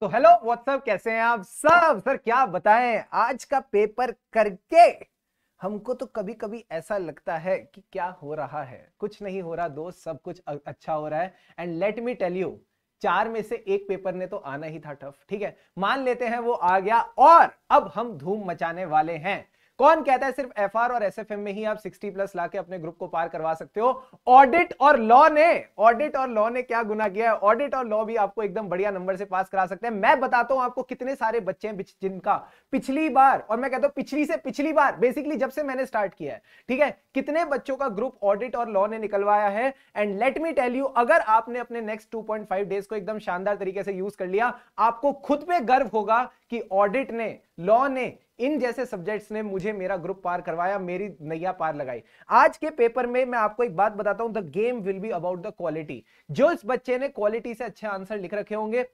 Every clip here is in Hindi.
तो हेलो व्हाट्सअप कैसे हैं आप सब सर क्या बताएं आज का पेपर करके हमको तो कभी कभी ऐसा लगता है कि क्या हो रहा है कुछ नहीं हो रहा दोस्त सब कुछ अच्छा हो रहा है and let me tell you चार में से एक पेपर ने तो आना ही था टफ ठीक है मान लेते हैं वो आ गया और अब हम धूम मचाने वाले हैं कौन कहता है सिर्फ एफ और एस में ही आप सिक्सटी प्लस ला के अपने ग्रुप को पार करवा सकते हो ऑडिट और लॉ ने ऑडिट और लॉ ने क्या गुना किया है ऑडिट और लॉ भी आपको एकदम बढ़िया नंबर से पास करा सकते हैं मैं बताता हूं आपको कितने सारे बच्चे हैं जिनका पिछली बार और मैं कहता हूं पिछली से पिछली बार बेसिकली जब से मैंने स्टार्ट किया है ठीक है कितने बच्चों का ग्रुप ऑडिट और लॉ ने निकलवाया है and let me tell you अगर आपने अपने नेक्स्ट टू डेज को एकदम शानदार तरीके से यूज कर लिया आपको खुद पे गर्व होगा कि ऑडिट ने लॉ ने इन जैसे सब्जेक्ट्स ने मुझे मेरा ग्रुप पार करवाया मेरी नैया पार लगाई आज के पेपर में मैं आपको एक बात बताता हूं the game will be about the quality जो इस बच्चे ने क्वालिटी से अच्छे आंसर लिख रखे होंगे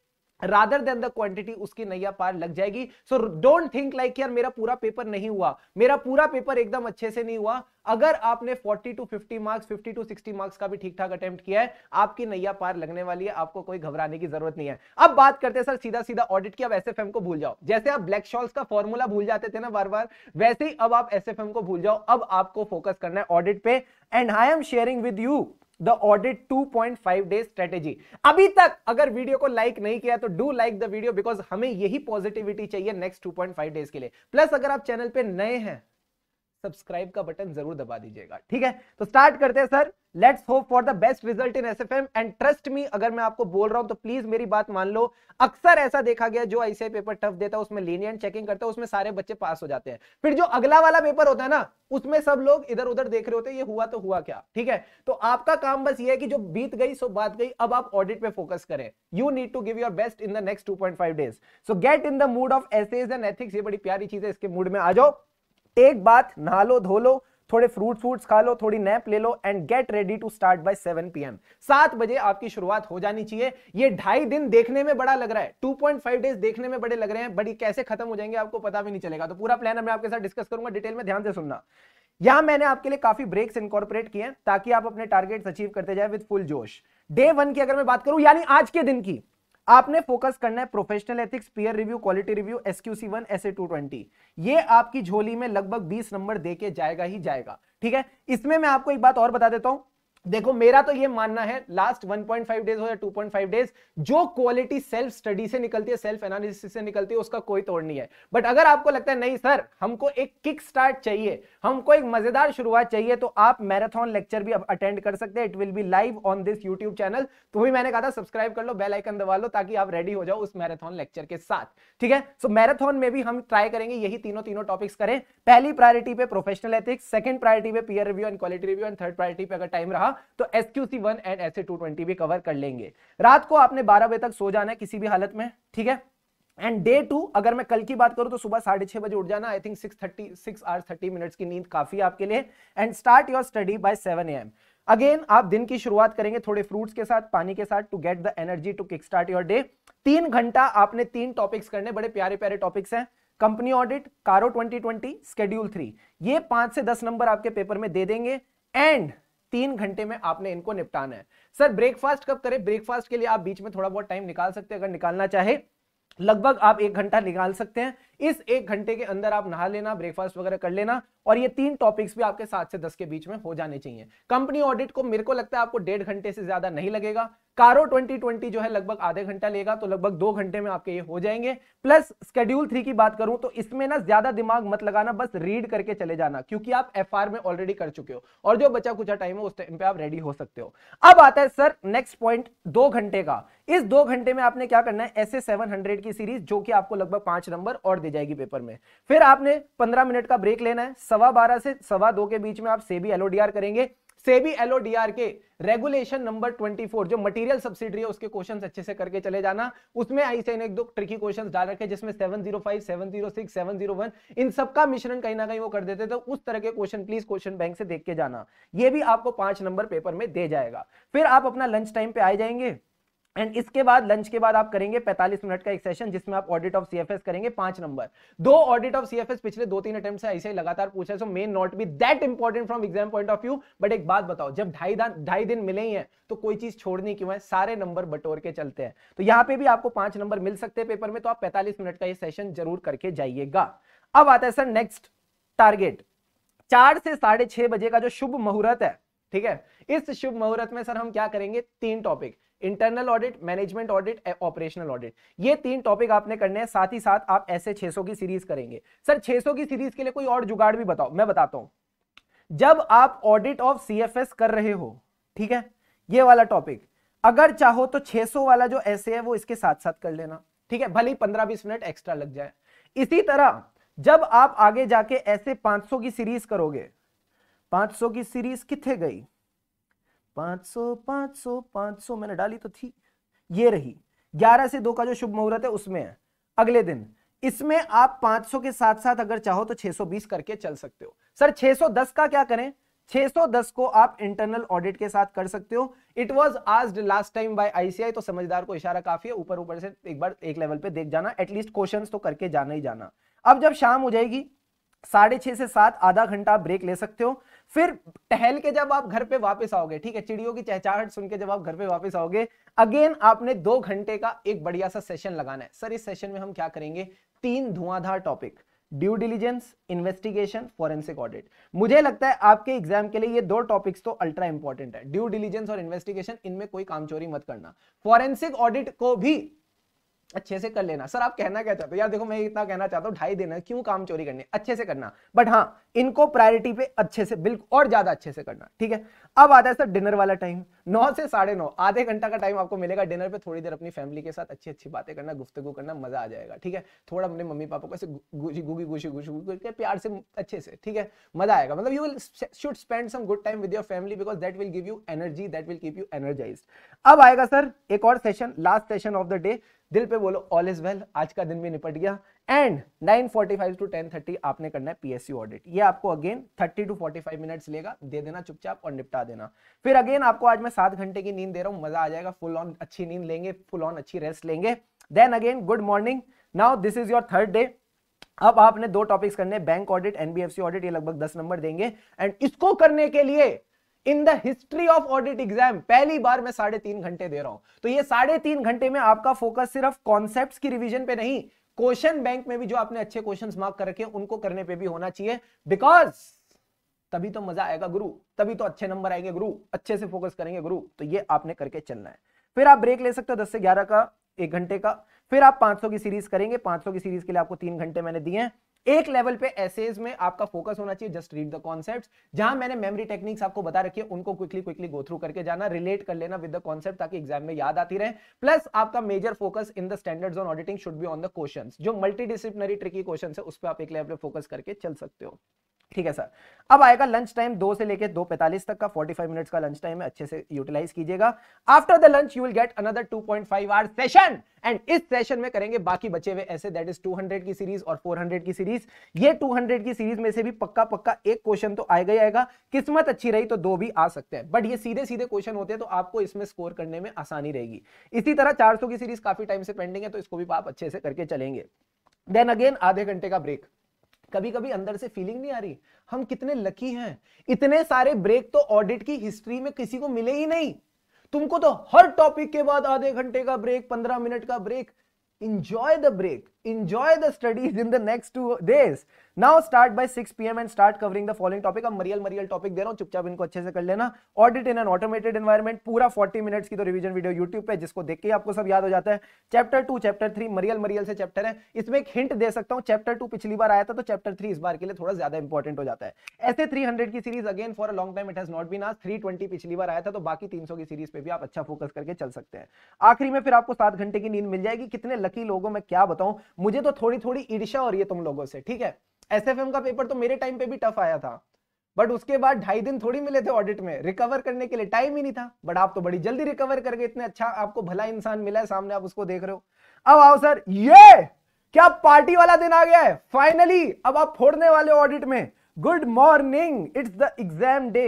रादर देन द क्वांटिटी उसकी नैया पार लग जाएगी सो डोंट थिंक लाइक यार मेरा पूरा पेपर नहीं हुआ मेरा पूरा पेपर एकदम अच्छे से नहीं हुआ अगर आपने 40 टू 50 मार्क्स 50 टू 60 मार्क्स का भी ठीक ठाक अटेम्प्ट किया है आपकी नैया पार लगने वाली है आपको कोई घबराने की जरूरत नहीं है अब बात करते हैं सर सीधा सीधा ऑडिट की अब एस को भूल जाओ जैसे आप ब्लैक शॉल्स का फॉर्मूला भूल जाते थे ना बार बार वैसे ही अब आप एस को भूल जाओ अब आपको फोकस करना है ऑडिट पे and I am sharing with you the audit 2.5 day strategy अभी तक अगर वीडियो को लाइक नहीं किया तो do like the video because हमें यही पॉजिटिविटी चाहिए नेक्स्ट 2.5 डेज के लिए प्लस अगर आप चैनल पे नए हैं सब्सक्राइब का बटन जरूर दबा दीजिएगा ठीक है तो स्टार्ट करते हैं sir let's hope for the best result in SFM and trust me अगर मैं आपको बोल रहा हूं तो प्लीज मेरी बात मान लो अक्सर ऐसा देखा गया जो आईसीआई पेपर टफ देता है उसमें लीनियंट चेकिंग करता है उसमें सारे बच्चे पास हो जाते हैं फिर जो अगला वाला पेपर होता है ना उसमें सब लोग इधर उधर देख रहे होते हैं ये हुआ तो हुआ क्या ठीक है तो आपका काम बस ये है कि जो बीत गई सो बात गई अब आप ऑडिट पे फोकस करें you need to give your best in the next 2.5 days so get in the mood of SAs and ethics ये बड़ी प्यारी चीज है इसके मूड में आ जाओ टेक बात नहा लो धो लो थोड़े फ्रूट फ्रूट्स खा लो थोड़ी नैप ले लो and get ready to start by 7 PM सात बजे आपकी शुरुआत हो जानी चाहिए ये ढाई दिन देखने में बड़ा लग रहा है 2.5 डेज देखने में बड़े लग रहे हैं बड़ी कैसे खत्म हो जाएंगे आपको पता भी नहीं चलेगा तो पूरा प्लान मैं आपके साथ डिस्कस करूंगा डिटेल में ध्यान से सुनना यहां मैंने आपके लिए काफी ब्रेक्स इंकॉर्पोरेट किए हैं ताकि आप अपने टारगेट्स अचीव करते जाए विद फुल जोश डे वन की अगर मैं बात करूं यानी आज के दिन की आपने फोकस करना है professional ethics peer review quality review SQC one S A two twenty ये आपकी झोली में लगभग 20 नंबर देके जाएगा ही जाएगा ठीक है इसमें मैं आपको एक बात और बता देता हूं देखो मेरा तो ये मानना है लास्ट 1.5 डेज हो या 2.5 डेज जो क्वालिटी सेल्फ स्टडी से निकलती है सेल्फ एनालिसिस से निकलती है उसका कोई तोड़ नहीं है बट अगर आपको लगता है नहीं सर हमको एक किक स्टार्ट चाहिए हमको एक मजेदार शुरुआत चाहिए तो आप मैराथन लेक्चर भी अटेंड कर सकते हैं it will be live on this YouTube channel तो भी मैंने कहा था सब्सक्राइब कर लो बेलाइकन दबा लो ताकि आप रेडी हो जाओ उस मैराथन लेक्चर के साथ ठीक है सो मैराथन में भी हम ट्राई करेंगे यही तीनों तीनों टॉपिक्स करें पहली प्रायोरिटी पे प्रोफेशनल एथिक्स सेकंड प्रायोरिटी पे peer review and quality review and third priority पे अगर टाइम रहा तो S Q C one and S A two twenty भी कवर कर लेंगे रात को आपने बारह बजे तक सो जाना है किसी भी हालत में ठीक है एंड डे टू अगर मैं कल की बात करूं तो सुबह साढ़े छह बजे उठ जाना I think six thirty six are thirty minutes की नींद काफी आपके लिए and start your study by seven A M again आप दिन की शुरुआत करेंगे थोड़े फ्रूट्स के साथ पानी के साथ to get the energy to kick start your day तीन घंटा आपने तीन टॉपिक्स करने बड़े प्यारे प्यारे टॉपिक्स हैं कंपनी ऑडिट कारो 2020 स्केड्यूल थ्री ये पांच से दस नंबर आपके पेपर में दे देंगे एंड तीन घंटे में आपने इनको निपटाना है सर ब्रेकफास्ट कब करें ब्रेकफास्ट के लिए आप बीच में थोड़ा बहुत टाइम निकाल सकते हैं अगर निकालना चाहे लगभग आप एक घंटा निकाल सकते हैं इस एक घंटे के अंदर आप नहा लेना ब्रेकफास्ट वगैरह कर लेना और ये तीन टॉपिक्स भी आपके सात से दस के बीच में हो जाने चाहिए कंपनी ऑडिट को मेरे को लगता है आपको डेढ़ घंटे से ज्यादा नहीं लगेगा कारो 2020 जो है लगभग आधे घंटा लेगा तो लगभग दो घंटे में आपके ये हो जाएंगे प्लस स्केड्यूल थ्री की बात करूं तो इसमें ना ज्यादा दिमाग मत लगाना बस रीड करके चले जाना क्योंकि आप एफ में ऑलरेडी कर चुके हो और जो बचा कुछ टाइम है उस टाइम पे आप रेडी हो सकते हो अब आता है सर नेक्स्ट पॉइंट दो घंटे का इस दो घंटे में आपने क्या करना है एस की सीरीज जो कि आपको लगभग पांच नंबर और दी जाएगी पेपर में फिर आपने पंद्रह मिनट का ब्रेक लेना है सवा बारह से सवा दो के बीच में आप सेबी एलओडीआर करेंगे सेबी एलओडीआर के रेगुलेशन नंबर 24 जो मटेरियल सब्सिडी है उसके क्वेश्चन अच्छे से करके चले जाना उसमें आई सी एक दो ट्रिकी क्वेश्चन डाल रखे जिसमें 705, 706, 701 इन सबका मिश्रण कहीं ना कहीं वो कर देते तो उस तरह के क्वेश्चन प्लीज क्वेश्चन बैंक से देख के जाना ये भी आपको पांच नंबर पेपर में दे जाएगा फिर आप अपना लंच टाइम पे आ जाएंगे एंड इसके बाद लंच के बाद आप करेंगे 45 मिनट का एक सेशन जिसमें आप ऑडिट ऑफ सीएफएस करेंगे पांच नंबर दो ऑडिट ऑफ सीएफएस पिछले दो तीन अटेम्प्ट से ऐसे ही लगातार पूछा so may not be that important from exam point of view but एक बात बताओ जब ढाई ढाई दिन मिले ही हैं तो कोई चीज छोड़नी क्यों है सारे नंबर बटोर के चलते हैं तो यहाँ पे भी आपको पांच नंबर मिल सकते हैं पेपर में तो आप पैंतालीस मिनट का ये सेशन जरूर करके जाइएगा अब आता है सर नेक्स्ट टारगेट चार से साढ़े छह बजे का जो शुभ मुहूर्त है ठीक है इस शुभ मुहूर्त में सर हम क्या करेंगे तीन topic internal audit management audit operational audit ये तीन टॉपिक आपने करने हैं साथ ही साथ आप ऐसे 600 की सीरीज करेंगे सर 600 की सीरीज के लिए कोई और जुगाड़ भी बताओ मैं बताता हूं जब आप ऑडिट ऑफ सी कर रहे हो ठीक है ये वाला टॉपिक अगर चाहो तो 600 वाला जो ऐसे है वो इसके साथ साथ कर लेना ठीक है भले ही पंद्रह बीस मिनट एक्स्ट्रा लग जाए इसी तरह जब आप आगे जाके ऐसे 500 की सीरीज करोगे 500 की सीरीज कितने गई पाँच सौ मैंने डाली तो थी ये रही ग्यारह से दो का जो शुभ मुहूर्त है उसमें है अगले दिन इसमें आप 500 के साथ साथ अगर चाहो तो 620 करके चल सकते हो सर 610 का क्या करें 610 को आप इंटरनल ऑडिट के साथ कर सकते हो it was as last time by ICAI तो समझदार को इशारा काफी है ऊपर ऊपर से एक बार एक लेवल पे देख जाना एटलीस्ट क्वेश्चंस तो करके जाना ही जाना अब जब शाम हो जाएगी साढ़े छह से सात आधा घंटा ब्रेक ले सकते हो फिर टहल के जब आप घर पे वापस आओगे ठीक है चिड़ियों की चहचाहट सुन के जब आप घर पे वापस आओगे अगेन आपने दो घंटे का एक बढ़िया सा सेशन लगाना है सर इस सेशन में हम क्या करेंगे तीन धुआंधार topic due diligence investigation forensic audit मुझे लगता है आपके एग्जाम के लिए ये दो टॉपिक्स तो अल्ट्रा इंपॉर्टेंट है ड्यू डिलीजेंस और इन्वेस्टिगेशन इनमें कोई कामचोरी मत करना फॉरेंसिक ऑडिट को भी अच्छे से कर लेना सर आप कहना क्या चाहते हो यार देखो मैं इतना कहना चाहता हूँ ढाई दिन है क्यों काम चोरी करनी अच्छे से करना बट हाँ इनको प्रायोरिटी पे अच्छे से बिल्कुल और ज्यादा अच्छे से करना ठीक है अब आता है सर डिनर वाला टाइम नौ से साढ़े नौ आधे घंटा का टाइम आपको मिलेगा डिनर पे थोड़ी देर अपनी फैमिली के साथ अच्छी अच्छी बातें करना गुफ्तु करना मजा आ जाएगा ठीक है थोड़ा अपने मम्मी पापा को ऐसे गुजी गुगी गुशी गुशी करके प्यार से अच्छे से ठीक है मजा आएगा मतलब you will should spend some good time with your family because that will give you energy that will keep you energise अब आएगा सर एक और session last session of the day दिल पे बोलो ऑल इज वेल आज का दिन भी निपट गया एंड 9:45 टू 10:30 आपने करना है पीएसयू ऑडिट ये आपको अगेन 30 टू 45 मिनट्स लेगा दे देना चुपचाप और निपटा देना फिर अगेन आपको आज मैं सात घंटे की नींद दे रहा हूँ मजा आ जाएगा फुल ऑन अच्छी नींद लेंगे फुल ऑन अच्छी रेस्ट लेंगे then again good morning now this is your third day अब आपने दो टॉपिक्स करने बैंक ऑडिट एनबीएफसी ऑडिट ये लगभग दस नंबर देंगे एंड इसको करने के लिए in the history of audit exam पहली बार मैं साढ़े तीन घंटे दे रहा हूं तो ये साढ़े तीन घंटे में आपका फोकस सिर्फ कॉन्सेप्ट की रिविजन पे नहीं क्वेश्चन बैंक में भी जो आपने अच्छे क्वेश्चन मार्क कर रखे उनको करने पे भी होना चाहिए बिकॉज तभी तो मजा आएगा गुरु तभी तो अच्छे नंबर आएंगे गुरु अच्छे से फोकस करेंगे गुरु तो ये आपने करके चलना है फिर आप ब्रेक ले सकते हो दस से ग्यारह का एक घंटे का फिर आप 500 की सीरीज करेंगे 500 की सीरीज के लिए आपको तीन घंटे मैंने दिए हैं एक लेवल पे एसेज में आपका फोकस होना चाहिए जस्ट रीड द कॉन्सेप्ट जहां मैंने मेमोरी टेक्निक्स आपको बता रखी है उनको क्विकली क्विकली गो थ्रू करके जाना रिलेट कर लेना विद द कॉन्सेप्ट ताकि एग्जाम में याद आती रहे प्लस आपका major focus in the standards on auditing should be on the questions जो मल्टीडिसिप्लिनरी ट्रिकी क्वेश्चंस है उस पर आप एक लेवल पे फोकस करके चल सकते हो ठीक है सर अब आएगा लंच टाइम दो से लेकर दो पैंतालीस तक का 45 मिनट्स का लंच टाइम है अच्छे से यूटिलाइज कीजिएगा after the lunch you will get another 2.5 point hour session and इस सेशन में करेंगे बाकी बचे हुए ऐसे दैट इज 200 की सीरीज और 400 की सीरीज ये 200 की सीरीज में से भी पक्का पक्का एक क्वेश्चन तो आएगा ही आएगा किस्मत अच्छी रही तो दो भी आ सकते हैं बट ये सीधे सीधे क्वेश्चन होते हैं तो आपको इसमें स्कोर करने में आसानी रहेगी इसी तरह चार की सीरीज काफी टाइम से पेंडिंग है तो इसको भी आप अच्छे से करके चलेंगे देन अगेन आधे घंटे का ब्रेक कभी कभी अंदर से फीलिंग नहीं आ रही हम कितने लकी हैं इतने सारे ब्रेक तो ऑडिट की हिस्ट्री में किसी को मिले ही नहीं तुमको तो हर टॉपिक के बाद आधे घंटे का ब्रेक पंद्रह मिनट का break enjoy the break enjoy the studies in the next two days now start by 6 pm and start covering the following topic अब मरियल मरियल टॉपिक दे रहा हूँ चुपचाप इनको अच्छे से कर लेना audit in an automated environment पूरा 40 मिनट्स की तो रिवीजन वीडियो यूट्यूब पे जिसको देख के आपको सब याद हो जाता है चैप्टर टू चैप्टर थ्री मरियल मरियल से चैप्टर है इसमें एक हिंट दे सकता हूँ चैप्टर टू पिछली बार आया था तो चैप्टर थ्री इस बार के लिए थोड़ा ज्यादा इंपॉर्टेंट हो जाता है ऐसे थ्री की series again for a long time it has not been आज थ्री पिछली बार आया था तो बाकी तीन की सीरीज पे भी आप अच्छा फोकस करके चल सकते हैं आखिरी में फिर आपको सात घंटे की नींद मिल जाएगी कितने लकी लोगों में क्या बताऊं मुझे तो थोड़ी थोड़ी ईर्षा हो रही है तुम लोगों से ठीक है एस का पेपर तो मेरे टाइम पे भी टफ आया था बट उसके बाद ढाई दिन थोड़ी मिले थे ऑडिट में रिकवर करने के लिए टाइम ही नहीं था बट आप तो बड़ी जल्दी रिकवर कर गए इतने अच्छा आपको भला इंसान मिला है सामने आप उसको देख रहे हो अब आओ सर ये क्या पार्टी वाला दिन आ गया है फाइनली अब आप फोड़ने वाले ऑडिट में good morning it's the exam day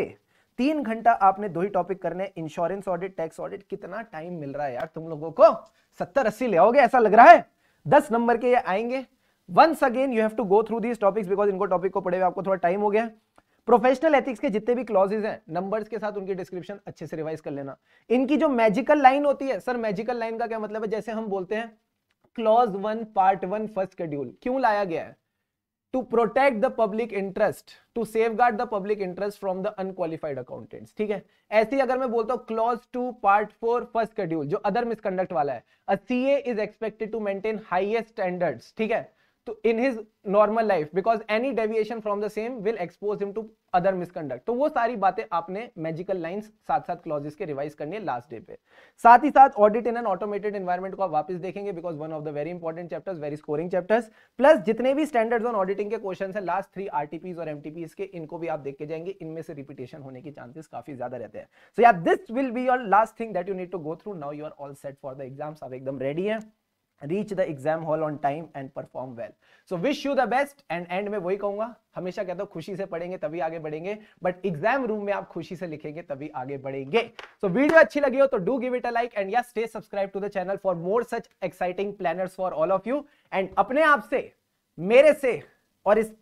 तीन घंटा आपने दो ही टॉपिक करने इंश्योरेंस ऑडिट टैक्स ऑडिट कितना टाइम मिल रहा है यार तुम लोगों को सत्तर अस्सी ले आओगे ऐसा लग रहा है दस नंबर के ये आएंगे once again you have to go through these topics because इनको टॉपिक को पढ़े हुए आपको थोड़ा टाइम हो गया प्रोफेशनल एथिक्स के जितने भी क्लॉजेज हैं नंबर्स के साथ उनकी डिस्क्रिप्शन अच्छे से रिवाइज कर लेना इनकी जो मैजिकल लाइन होती है सर मैजिकल लाइन का क्या मतलब है जैसे हम बोलते हैं clause one part one first schedule क्यों लाया गया है to protect the public interest to safeguard the public interest from the unqualified accountant ठीक है ऐसी अगर मैं बोलता हूं clause two part four first schedule जो अदर मिसकंडक्ट वाला है C A is expected to maintain highest standards ठीक है तो in his normal life because any deviation from the same will expose him to other misconduct तो वो सारी बातें आपने मैजिकल लाइन साथ साथ क्लॉजेस के रिवाइज करनी है लास्ट डे पे साथ ही साथ audit in an automated environment को आप वापस देखेंगे because one of the very important chapters very scoring chapters plus जितने भी स्टैंडर्ड ऑन ऑडिटिंग के क्वेश्चन है लास्ट थ्री आर और एम के इनको भी आप देख के जाएंगे इनमें से रिपीटेशन होने के चांसेस काफी ज्यादा रहते हैं so yeah this will be your last thing that you need to go through now you are all set for the exams आप एकदम रेडी है reach the exam hall on time and perform well so wish you the best and end में वही कहूंगा हमेशा कहता हूँ खुशी से पढ़ेंगे तभी आगे बढ़ेंगे बट एग्जाम रूम में आप खुशी से लिखेंगे तभी आगे बढ़ेंगे सो so, वीडियो अच्छी लगी हो तो do give it a like and yeah stay subscribe to the channel for more such exciting planners for all of you and अपने आप से मेरे से और इस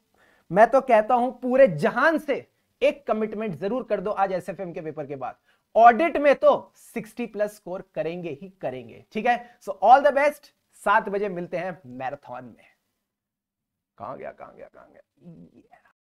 मैं तो कहता हूं पूरे जहान से एक कमिटमेंट जरूर कर दो आज एस के पेपर के बाद ऑडिट में तो 60 प्लस स्कोर करेंगे ही करेंगे ठीक है सो ऑल द बेस्ट सात बजे मिलते हैं मैराथन में कहा गया कहा गया कहा गया